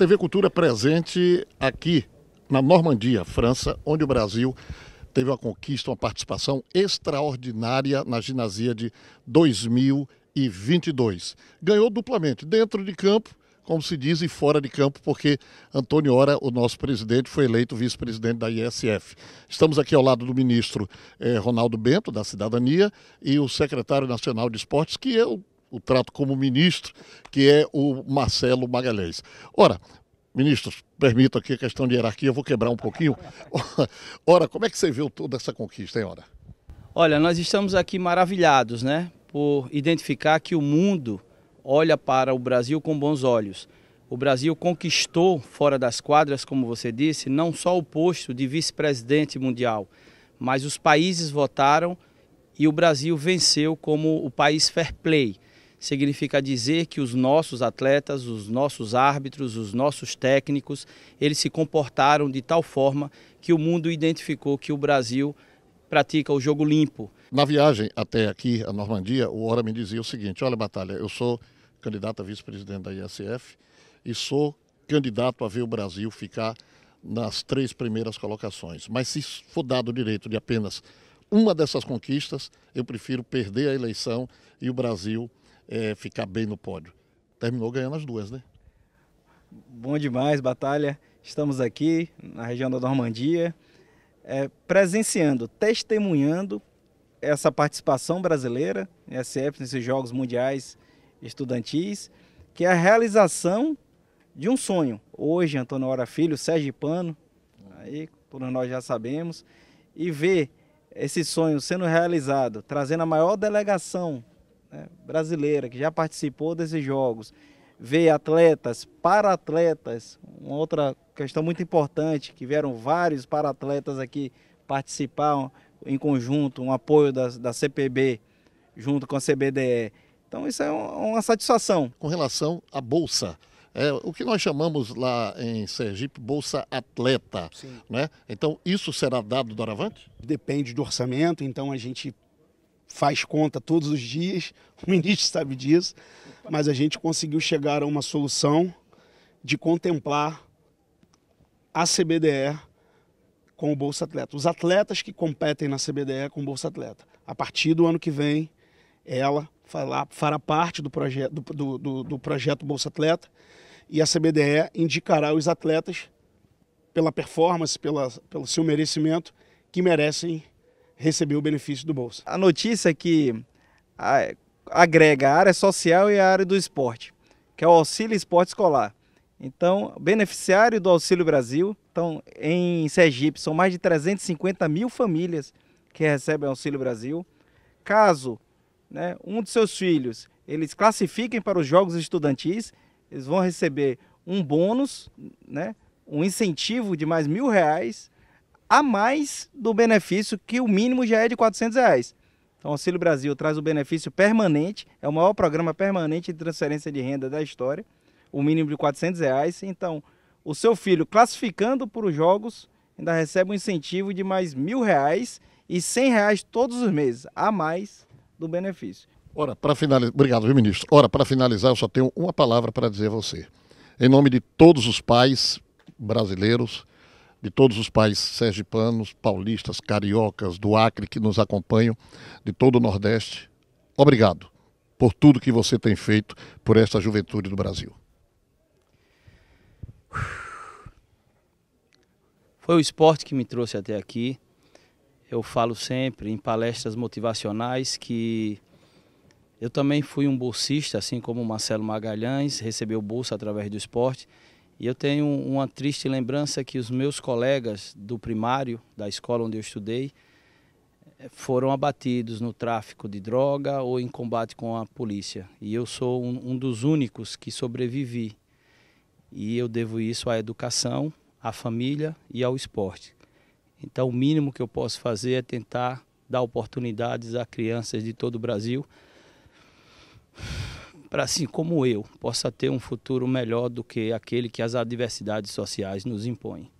TV Cultura presente aqui na Normandia, França, onde o Brasil teve uma conquista, uma participação extraordinária na ginásio de 2022. Ganhou duplamente, dentro de campo, como se diz, e fora de campo, porque Antônio Ora, o nosso presidente, foi eleito vice-presidente da ISF. Estamos aqui ao lado do ministro eh, Ronaldo Bento, da Cidadania, e o secretário nacional de esportes, que eu o trato como ministro, que é o Marcelo Magalhães. Ora, ministros, permito aqui a questão de hierarquia, eu vou quebrar um pouquinho. Ora, como é que você viu toda essa conquista, hein, Ora? Olha, nós estamos aqui maravilhados, né, por identificar que o mundo olha para o Brasil com bons olhos. O Brasil conquistou, fora das quadras, como você disse, não só o posto de vice-presidente mundial, mas os países votaram e o Brasil venceu como o país fair play significa dizer que os nossos atletas, os nossos árbitros, os nossos técnicos, eles se comportaram de tal forma que o mundo identificou que o Brasil pratica o jogo limpo. Na viagem até aqui, a Normandia, o Ora me dizia o seguinte: olha, Batalha, eu sou candidato a vice-presidente da ISF e sou candidato a ver o Brasil ficar nas três primeiras colocações. Mas se for dado o direito de apenas uma dessas conquistas, eu prefiro perder a eleição e o Brasil é, ficar bem no pódio. Terminou ganhando as duas, né? Bom demais, Batalha. Estamos aqui na região da Normandia, é, presenciando, testemunhando essa participação brasileira, SF, nesses Jogos Mundiais Estudantis, que é a realização de um sonho. Hoje, Antônio Hora Filho, Sérgio Pano, aí todos nós já sabemos, e ver esse sonho sendo realizado, trazendo a maior delegação né, brasileira que já participou desses jogos, ver atletas, para-atletas, uma outra questão muito importante, que vieram vários para-atletas aqui participar em conjunto, um apoio da, da CPB junto com a CBDE. Então isso é uma satisfação. Com relação à bolsa, é, o que nós chamamos lá em Sergipe Bolsa Atleta. Sim. Né? Então, isso será dado Aravante? Depende do orçamento, então a gente faz conta todos os dias, o ministro sabe disso, mas a gente conseguiu chegar a uma solução de contemplar a CBDE com o Bolsa Atleta. Os atletas que competem na CBDE com o Bolsa Atleta. A partir do ano que vem, ela fará parte do, proje do, do, do projeto Bolsa Atleta e a CBDE indicará os atletas pela performance, pela, pelo seu merecimento, que merecem receber o benefício do Bolsa. A notícia é que agrega a área social e a área do esporte, que é o auxílio esporte escolar. Então, beneficiário do Auxílio Brasil, então, em Sergipe, são mais de 350 mil famílias que recebem Auxílio Brasil. Caso né, um dos seus filhos eles classifiquem para os Jogos Estudantis, eles vão receber um bônus, né, um incentivo de mais mil reais a mais do benefício, que o mínimo já é de 400 reais. Então, o Auxílio Brasil traz o benefício permanente, é o maior programa permanente de transferência de renda da história, o mínimo de 400 reais. Então, o seu filho, classificando para os jogos, ainda recebe um incentivo de mais mil reais e 100 reais todos os meses, a mais do benefício. Ora, para finalizar, obrigado, viu, ministro. Ora, para finalizar, eu só tenho uma palavra para dizer a você. Em nome de todos os pais brasileiros, de todos os pais sergipanos, paulistas, cariocas, do Acre que nos acompanham, de todo o Nordeste. Obrigado por tudo que você tem feito por esta juventude do Brasil. Foi o esporte que me trouxe até aqui. Eu falo sempre em palestras motivacionais que eu também fui um bolsista, assim como o Marcelo Magalhães, recebeu bolsa através do esporte. E eu tenho uma triste lembrança que os meus colegas do primário, da escola onde eu estudei, eh, foram abatidos no tráfico de droga ou em combate com a polícia. E eu sou um, um dos únicos que sobrevivi. E eu devo isso à educação, à família e ao esporte. Então, o mínimo que eu posso fazer é tentar dar oportunidades a crianças de todo o Brasil para assim como eu, possa ter um futuro melhor do que aquele que as adversidades sociais nos impõem.